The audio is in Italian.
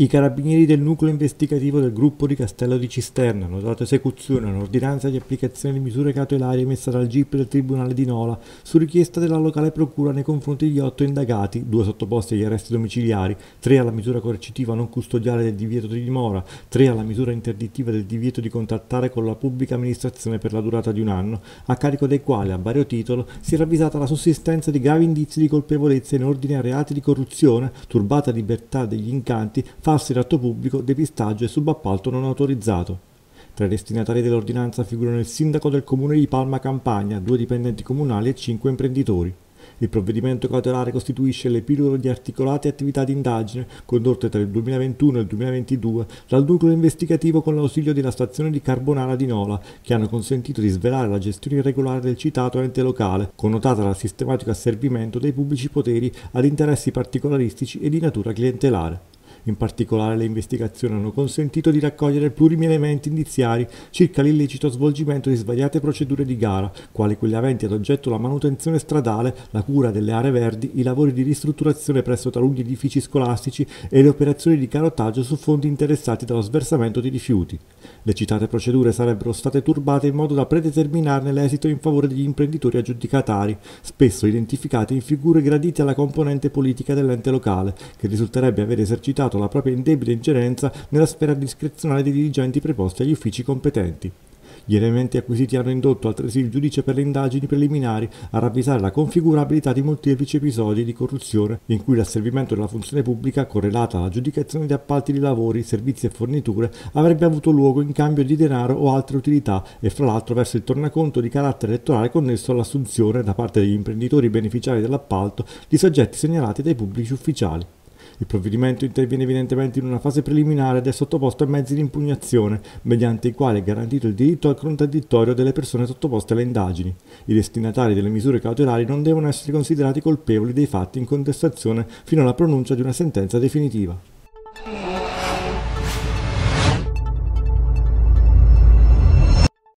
I carabinieri del nucleo investigativo del gruppo di Castello di Cisterna hanno dato esecuzione a un'ordinanza di applicazione di misure cautelarie emessa dal GIP del Tribunale di Nola su richiesta della locale procura nei confronti di otto indagati, due sottoposti agli arresti domiciliari, tre alla misura coercitiva non custodiale del divieto di dimora, tre alla misura interdittiva del divieto di contattare con la pubblica amministrazione per la durata di un anno, a carico dei quali, a vario titolo, si era avvisata la sussistenza di gravi indizi di colpevolezza in ordine a reati di corruzione, turbata libertà degli incanti, falsi in atto pubblico, depistaggio e subappalto non autorizzato. Tra i destinatari dell'ordinanza figurano il sindaco del comune di Palma Campagna, due dipendenti comunali e cinque imprenditori. Il provvedimento cautelare costituisce l'epilogo di articolate attività di indagine condotte tra il 2021 e il 2022 dal nucleo investigativo con l'ausilio della stazione di Carbonara di Nola, che hanno consentito di svelare la gestione irregolare del citato ente locale, connotata dal sistematico asservimento dei pubblici poteri ad interessi particolaristici e di natura clientelare. In particolare le investigazioni hanno consentito di raccogliere plurimi elementi indiziari circa l'illecito svolgimento di svariate procedure di gara, quali quelle aventi ad oggetto la manutenzione stradale, la cura delle aree verdi, i lavori di ristrutturazione presso taluni edifici scolastici e le operazioni di carottaggio su fondi interessati dallo sversamento di rifiuti. Le citate procedure sarebbero state turbate in modo da predeterminarne l'esito in favore degli imprenditori aggiudicatari, spesso identificati in figure gradite alla componente politica dell'ente locale, che risulterebbe aver esercitato manifestato la propria indebita ingerenza nella sfera discrezionale dei dirigenti preposti agli uffici competenti. Gli elementi acquisiti hanno indotto altresì il giudice per le indagini preliminari a ravvisare la configurabilità di molteplici episodi di corruzione in cui l'asservimento della funzione pubblica correlata all'aggiudicazione di appalti di lavori, servizi e forniture avrebbe avuto luogo in cambio di denaro o altre utilità e fra l'altro verso il tornaconto di carattere elettorale connesso all'assunzione da parte degli imprenditori beneficiari dell'appalto di soggetti segnalati dai pubblici ufficiali. Il provvedimento interviene evidentemente in una fase preliminare ed è sottoposto a mezzi di impugnazione, mediante i quali è garantito il diritto al contraddittorio delle persone sottoposte alle indagini. I destinatari delle misure cautelari non devono essere considerati colpevoli dei fatti in contestazione fino alla pronuncia di una sentenza definitiva.